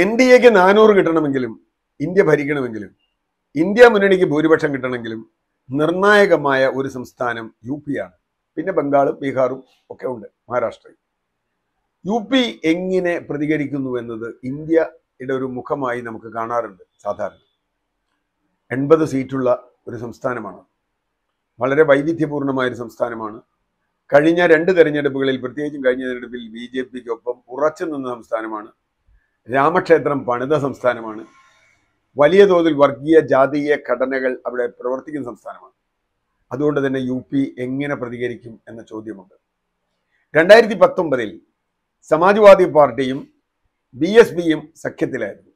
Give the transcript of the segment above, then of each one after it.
N D എക്ക് നാനൂറ് കിട്ടണമെങ്കിലും India ഭരിക്കണമെങ്കിലും India മുന്നണിക്ക് ഭൂരിപക്ഷം കിട്ടണമെങ്കിലും നിർണായകമായ ഒരു സംസ്ഥാനം യു ആണ് പിന്നെ ബംഗാളും ബീഹാറും ഒക്കെ ഉണ്ട് മഹാരാഷ്ട്രയും യു പി എങ്ങനെ പ്രതികരിക്കുന്നു എന്നത് ഇന്ത്യയുടെ ഒരു മുഖമായി നമുക്ക് കാണാറുണ്ട് സാധാരണ എൺപത് സീറ്റുള്ള ഒരു സംസ്ഥാനമാണ് വളരെ വൈവിധ്യപൂർണമായ ഒരു സംസ്ഥാനമാണ് കഴിഞ്ഞ രണ്ട് തെരഞ്ഞെടുപ്പുകളിൽ പ്രത്യേകിച്ചും കഴിഞ്ഞ തെരഞ്ഞെടുപ്പിൽ ബി ജെ പിക്കൊപ്പം ഉറച്ചു നിന്ന സംസ്ഥാനമാണ് രാമക്ഷേത്രം പണിത സംസ്ഥാനമാണ് വലിയ തോതിൽ വർഗീയ ജാതീയ ഘടനകൾ അവിടെ പ്രവർത്തിക്കുന്ന സംസ്ഥാനമാണ് അതുകൊണ്ട് തന്നെ യു പി എങ്ങനെ പ്രതികരിക്കും എന്ന ചോദ്യമുണ്ട് രണ്ടായിരത്തി പത്തൊമ്പതിൽ സമാജ്വാദി പാർട്ടിയും ബി എസ് പിയും സഖ്യത്തിലായിരുന്നു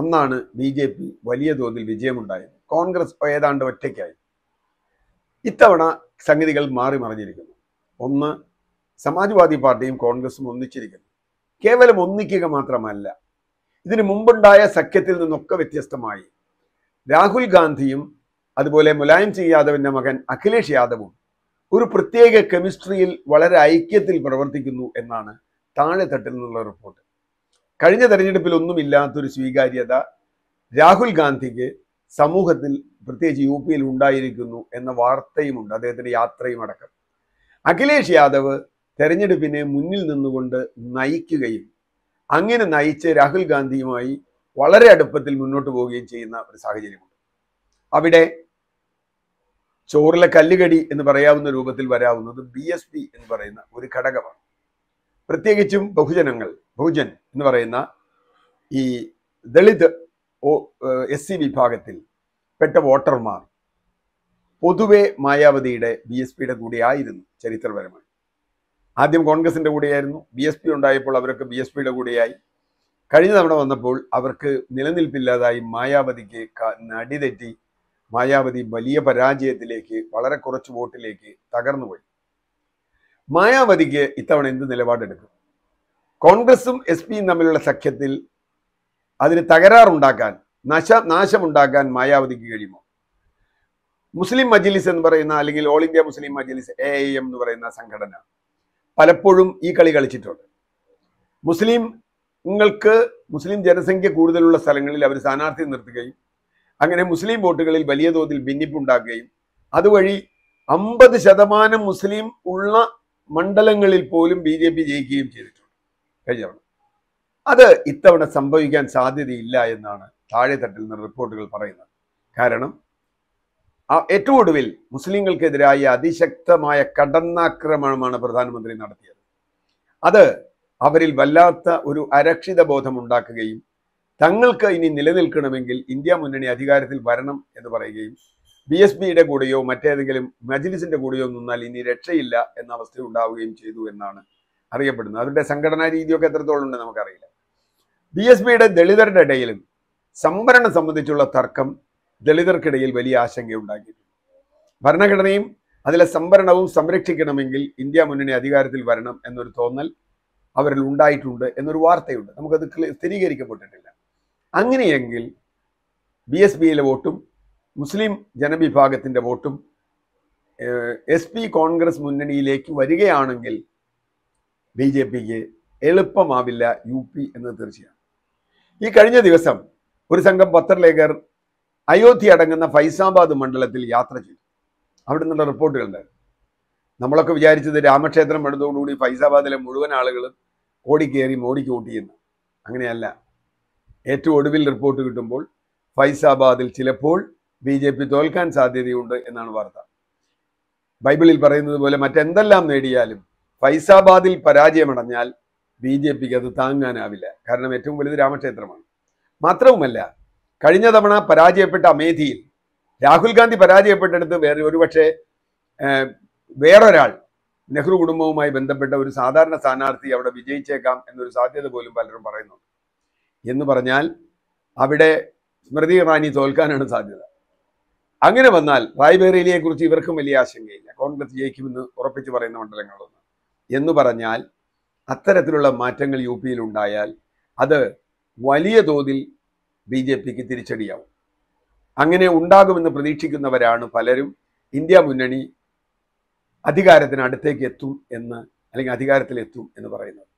അന്നാണ് ബി ജെ പി വലിയ തോതിൽ വിജയമുണ്ടായത് കോൺഗ്രസ് ഏതാണ്ട് ഒറ്റയ്ക്കായി ഇത്തവണ സംഗതികൾ മാറി മറിഞ്ഞിരിക്കുന്നു ഒന്ന് സമാജ്വാദി പാർട്ടിയും കോൺഗ്രസും ഒന്നിച്ചിരിക്കുന്നു കേവലം ഒന്നിക്കുക മാത്രമല്ല ഇതിന് മുമ്പുണ്ടായ സഖ്യത്തിൽ നിന്നൊക്കെ വ്യത്യസ്തമായി രാഹുൽ ഗാന്ധിയും അതുപോലെ മുലായം സിംഗ് യാദവിന്റെ മകൻ അഖിലേഷ് യാദവും ഒരു പ്രത്യേക കെമിസ്ട്രിയിൽ വളരെ ഐക്യത്തിൽ പ്രവർത്തിക്കുന്നു എന്നാണ് താഴെ തട്ടിൽ നിന്നുള്ള റിപ്പോർട്ട് കഴിഞ്ഞ തെരഞ്ഞെടുപ്പിൽ ഒന്നുമില്ലാത്തൊരു സ്വീകാര്യത രാഹുൽ ഗാന്ധിക്ക് സമൂഹത്തിൽ പ്രത്യേകിച്ച് യു പിയിൽ ഉണ്ടായിരിക്കുന്നു എന്ന വാർത്തയുമുണ്ട് അദ്ദേഹത്തിൻ്റെ യാത്രയും അടക്കം അഖിലേഷ് യാദവ് തെരഞ്ഞെടുപ്പിനെ മുന്നിൽ നിന്നുകൊണ്ട് നയിക്കുകയും അങ്ങനെ നയിച്ച് രാഹുൽ ഗാന്ധിയുമായി വളരെ അടുപ്പത്തിൽ മുന്നോട്ട് പോവുകയും ചെയ്യുന്ന ഒരു സാഹചര്യമുണ്ട് അവിടെ ചോറിലെ കല്ലുകടി എന്ന് പറയാവുന്ന രൂപത്തിൽ വരാവുന്നത് ബി എസ് പി എന്ന് പറയുന്ന ഒരു ഘടകമാണ് പ്രത്യേകിച്ചും ബഹുജനങ്ങൾ ബഹുജൻ എന്ന് പറയുന്ന ഈ ദളിത് എസ് സി വിഭാഗത്തിൽ പെട്ട വോട്ടർമാർ പൊതുവെ മായാവതിയുടെ ബി എസ് പിയുടെ കൂടെ ആയിരുന്നു ചരിത്രപരമായി ആദ്യം കോൺഗ്രസിൻ്റെ കൂടെയായിരുന്നു ബി എസ് പി ഉണ്ടായപ്പോൾ അവർക്ക് ബി എസ് പിയുടെ കൂടെയായി കഴിഞ്ഞ തവണ വന്നപ്പോൾ അവർക്ക് നിലനിൽപ്പില്ലാതായി മായാവതിക്ക് നടിതെറ്റി മായാവതി വലിയ പരാജയത്തിലേക്ക് വളരെ കുറച്ച് വോട്ടിലേക്ക് തകർന്നുപോയി മായാവതിക്ക് ഇത്തവണ എന്ത് നിലപാടെടുക്കും കോൺഗ്രസും എസ് പിയും തമ്മിലുള്ള സഖ്യത്തിൽ അതിന് തകരാറുണ്ടാക്കാൻ നശ നാശമുണ്ടാക്കാൻ മായാവതിക്ക് കഴിയുമോ മുസ്ലിം മജ്ലിസ് എന്ന് പറയുന്ന അല്ലെങ്കിൽ ഓൾ ഇന്ത്യ മുസ്ലിം മജ്ലിസ് എ എന്ന് പറയുന്ന സംഘടന പലപ്പോഴും ഈ കളി കളിച്ചിട്ടുണ്ട് മുസ്ലിംങ്ങൾക്ക് മുസ്ലിം ജനസംഖ്യ കൂടുതലുള്ള സ്ഥലങ്ങളിൽ അവർ സ്ഥാനാർത്ഥി നിർത്തുകയും അങ്ങനെ മുസ്ലിം വോട്ടുകളിൽ വലിയ തോതിൽ ഭിന്നിപ്പുണ്ടാക്കുകയും അതുവഴി അമ്പത് ശതമാനം മുസ്ലിം ഉള്ള മണ്ഡലങ്ങളിൽ പോലും ബി ജെ പി ജയിക്കുകയും ചെയ്തിട്ടുണ്ട് കഴിഞ്ഞ തവണ അത് ഇത്തവണ സംഭവിക്കാൻ സാധ്യതയില്ല എന്നാണ് താഴെത്തട്ടിൽ നിന്ന് റിപ്പോർട്ടുകൾ പറയുന്നത് കാരണം ഏറ്റവും ഒടുവിൽ മുസ്ലിങ്ങൾക്കെതിരായ അതിശക്തമായ കടന്നാക്രമണമാണ് പ്രധാനമന്ത്രി നടത്തിയത് അത് അവരിൽ വല്ലാത്ത ഒരു അരക്ഷിത ബോധം ഉണ്ടാക്കുകയും തങ്ങൾക്ക് ഇനി നിലനിൽക്കണമെങ്കിൽ ഇന്ത്യ മുന്നണി അധികാരത്തിൽ വരണം എന്ന് പറയുകയും ബി എസ് ബിയുടെ കൂടെയോ മറ്റേതെങ്കിലും മജ്ലിസിന്റെ കൂടെയോ നിന്നാൽ ഇനി രക്ഷയില്ല എന്ന അവസ്ഥ ഉണ്ടാവുകയും ചെയ്തു എന്നാണ് അറിയപ്പെടുന്നത് അവരുടെ സംഘടനാ രീതിയൊക്കെ എത്രത്തോളം ഉണ്ട് നമുക്കറിയില്ല ബി എസ് ബിയുടെ ദളിതരുടെ ഇടയിലും സംവരണം സംബന്ധിച്ചുള്ള തർക്കം ദളിതർക്കിടയിൽ വലിയ ആശങ്കയുണ്ടാക്കി ഭരണഘടനയും അതിലെ സംവരണവും സംരക്ഷിക്കണമെങ്കിൽ ഇന്ത്യ മുന്നണി അധികാരത്തിൽ വരണം എന്നൊരു തോന്നൽ അവരിൽ ഉണ്ടായിട്ടുണ്ട് എന്നൊരു വാർത്തയുണ്ട് നമുക്കത് സ്ഥിരീകരിക്കപ്പെട്ടിട്ടില്ല അങ്ങനെയെങ്കിൽ ബി എസ് ബിയിലെ വോട്ടും മുസ്ലിം ജനവിഭാഗത്തിൻ്റെ വോട്ടും എസ് പി കോൺഗ്രസ് മുന്നണിയിലേക്ക് വരികയാണെങ്കിൽ ബി ജെ പിക്ക് എളുപ്പമാവില്ല യു പി എന്നത് തീർച്ചയാണ് ഈ കഴിഞ്ഞ ദിവസം ഒരു സംഘം പത്രലേഖർ അയോധ്യ അടങ്ങുന്ന ഫൈസാബാദ് മണ്ഡലത്തിൽ യാത്ര ചെയ്തു അവിടെ നിന്നുള്ള റിപ്പോർട്ടുകളുണ്ടായിരുന്നു നമ്മളൊക്കെ വിചാരിച്ചത് രാമക്ഷേത്രം എടുത്തോടുകൂടി ഫൈസാബാദിലെ മുഴുവൻ ആളുകളും ഓടിക്കേറി മോടിക്ക് അങ്ങനെയല്ല ഏറ്റവും ഒടുവിൽ റിപ്പോർട്ട് കിട്ടുമ്പോൾ ഫൈസാബാദിൽ ചിലപ്പോൾ ബി ജെ പി തോൽക്കാൻ സാധ്യതയുണ്ട് എന്നാണ് വാർത്ത ബൈബിളിൽ പറയുന്നത് പോലെ മറ്റെന്തെല്ലാം നേടിയാലും ഫൈസാബാദിൽ പരാജയമടഞ്ഞാൽ ബി ജെ പിക്ക് അത് താങ്ങാനാവില്ല കാരണം ഏറ്റവും വലുത് രാമക്ഷേത്രമാണ് മാത്രവുമല്ല കഴിഞ്ഞ തവണ പരാജയപ്പെട്ട അമേധിയിൽ രാഹുൽ ഗാന്ധി പരാജയപ്പെട്ടെടുത്ത് വേറെ ഒരുപക്ഷെ വേറൊരാൾ നെഹ്റു കുടുംബവുമായി ബന്ധപ്പെട്ട ഒരു സാധാരണ സ്ഥാനാർത്ഥി അവിടെ വിജയിച്ചേക്കാം എന്നൊരു സാധ്യത പോലും പലരും പറയുന്നുണ്ട് എന്ന് പറഞ്ഞാൽ അവിടെ സ്മൃതി ഇറാനി തോൽക്കാനാണ് സാധ്യത അങ്ങനെ വന്നാൽ റായ്ബേറിയിലെ കുറിച്ച് ഇവർക്കും വലിയ ആശങ്കയില്ല കോൺഗ്രസ് ജയിക്കുമെന്ന് ഉറപ്പിച്ചു പറയുന്ന മണ്ഡലങ്ങളൊന്ന് എന്ന് പറഞ്ഞാൽ അത്തരത്തിലുള്ള മാറ്റങ്ങൾ യു പിയിൽ ഉണ്ടായാൽ അത് വലിയ തോതിൽ ബി ജെ പിക്ക് തിരിച്ചടിയാവും അങ്ങനെ ഉണ്ടാകുമെന്ന് പ്രതീക്ഷിക്കുന്നവരാണ് പലരും ഇന്ത്യ മുന്നണി അധികാരത്തിന് അടുത്തേക്ക് എത്തും എന്ന് അല്ലെങ്കിൽ അധികാരത്തിലെത്തും എന്ന് പറയുന്നത്